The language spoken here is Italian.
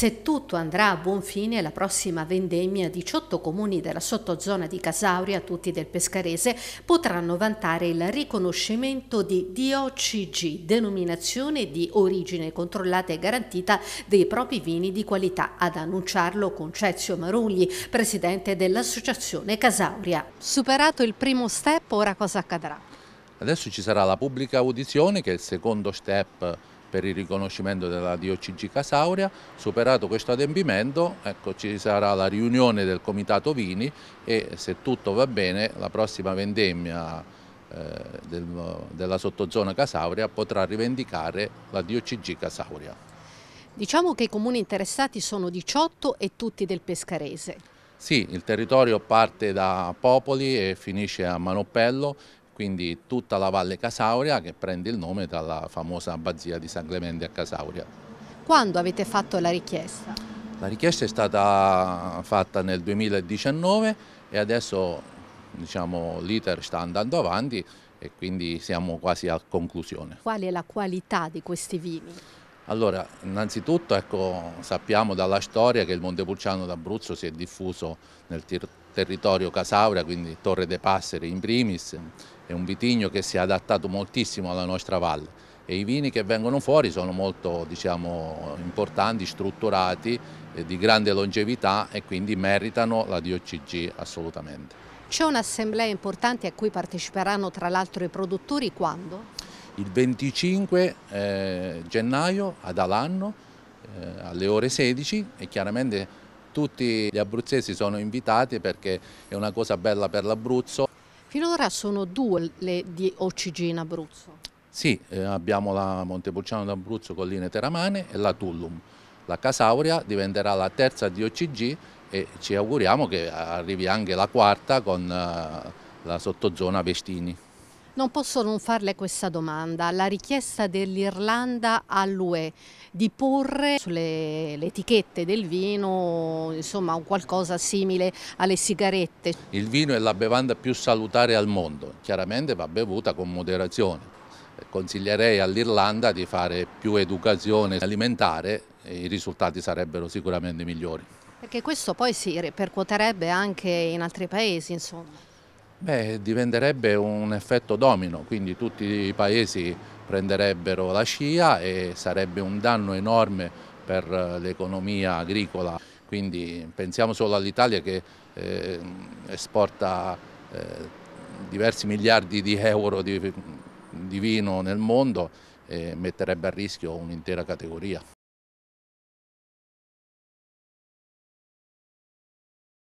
Se tutto andrà a buon fine, alla prossima vendemmia 18 comuni della sottozona di Casauria, tutti del Pescarese, potranno vantare il riconoscimento di DOCG, denominazione di origine controllata e garantita dei propri vini di qualità, ad annunciarlo Concezio Marugli, presidente dell'Associazione Casauria. Superato il primo step, ora cosa accadrà? Adesso ci sarà la pubblica audizione, che è il secondo step per il riconoscimento della DOCG Casauria. Superato questo adempimento ecco, ci sarà la riunione del Comitato Vini e se tutto va bene la prossima vendemmia eh, del, della sottozona Casauria potrà rivendicare la DOCG Casauria. Diciamo che i comuni interessati sono 18 e tutti del Pescarese. Sì, il territorio parte da Popoli e finisce a Manoppello quindi tutta la Valle Casauria che prende il nome dalla famosa abbazia di San Clemente a Casauria. Quando avete fatto la richiesta? La richiesta è stata fatta nel 2019 e adesso diciamo, l'iter sta andando avanti e quindi siamo quasi a conclusione. Qual è la qualità di questi vini? Allora, innanzitutto ecco, sappiamo dalla storia che il Montepulciano d'Abruzzo si è diffuso nel territorio Casauria, quindi Torre de Passeri in primis, è un vitigno che si è adattato moltissimo alla nostra valle e i vini che vengono fuori sono molto diciamo, importanti, strutturati, eh, di grande longevità e quindi meritano la DOCG assolutamente. C'è un'assemblea importante a cui parteciperanno tra l'altro i produttori quando? Il 25 eh, gennaio ad Alanno eh, alle ore 16 e chiaramente tutti gli abruzzesi sono invitati perché è una cosa bella per l'Abruzzo. Finora sono due le di OCG in Abruzzo? Sì, eh, abbiamo la Montepulciano d'Abruzzo, Colline Teramane e la Tullum. La Casauria diventerà la terza di OCG e ci auguriamo che arrivi anche la quarta con eh, la sottozona Vestini. Non posso non farle questa domanda. La richiesta dell'Irlanda all'UE di porre sulle etichette del vino insomma, un qualcosa simile alle sigarette. Il vino è la bevanda più salutare al mondo, chiaramente va bevuta con moderazione. Consiglierei all'Irlanda di fare più educazione alimentare e i risultati sarebbero sicuramente migliori. Perché questo poi si ripercuoterebbe anche in altri paesi, insomma. Beh, diventerebbe un effetto domino, quindi tutti i paesi prenderebbero la scia e sarebbe un danno enorme per eh, l'economia agricola. Quindi pensiamo solo all'Italia che eh, esporta eh, diversi miliardi di euro di, di vino nel mondo e metterebbe a rischio un'intera categoria.